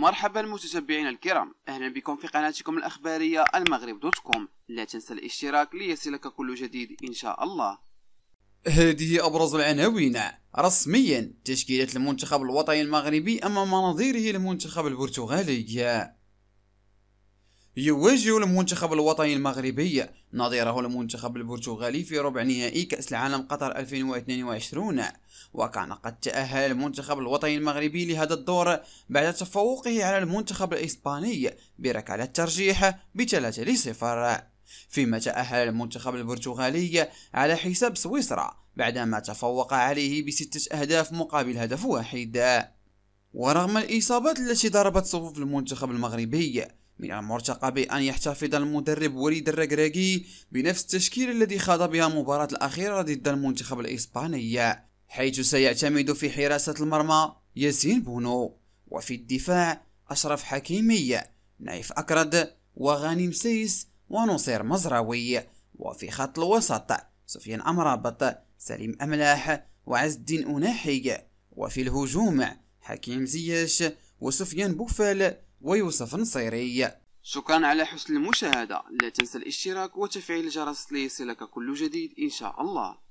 مرحبا المتتبعين الكرام اهلا بكم في قناتكم الاخباريه المغرب دوت كوم لا تنسى الاشتراك ليصلك كل جديد ان شاء الله هذه ابرز العناوين رسميا تشكيله المنتخب الوطني المغربي امام نظيره المنتخب البرتغالي يواجه المنتخب الوطني المغربي نظيره المنتخب البرتغالي في ربع نهائي كأس العالم قطر 2022 وكان قد تأهل المنتخب الوطني المغربي لهذا الدور بعد تفوقه على المنتخب الإسباني بركلة ترجيح بثلاثة لصفر فيما تأهل المنتخب البرتغالي على حساب سويسرا بعدما تفوق عليه بستة أهداف مقابل هدف واحد ورغم الإصابات التي ضربت صفوف المنتخب المغربي من المرتقب أن يحتفظ المدرب وليد الركراكي بنفس التشكيل الذي خاض بها المباراة الأخيرة ضد المنتخب الإسباني حيث سيعتمد في حراسة المرمى ياسين بونو وفي الدفاع أشرف حكيمي نايف أكرد وغانم سيس ونصير مزراوي وفي خط الوسط سفيان أمرابط سليم أملاح وعز الدين أناحي وفي الهجوم حكيم زياش وسفيان بوفال ويوسف النصيري شكرا على حسن المشاهدة لا تنسى الاشتراك وتفعيل الجرس ليصلك كل جديد إن شاء الله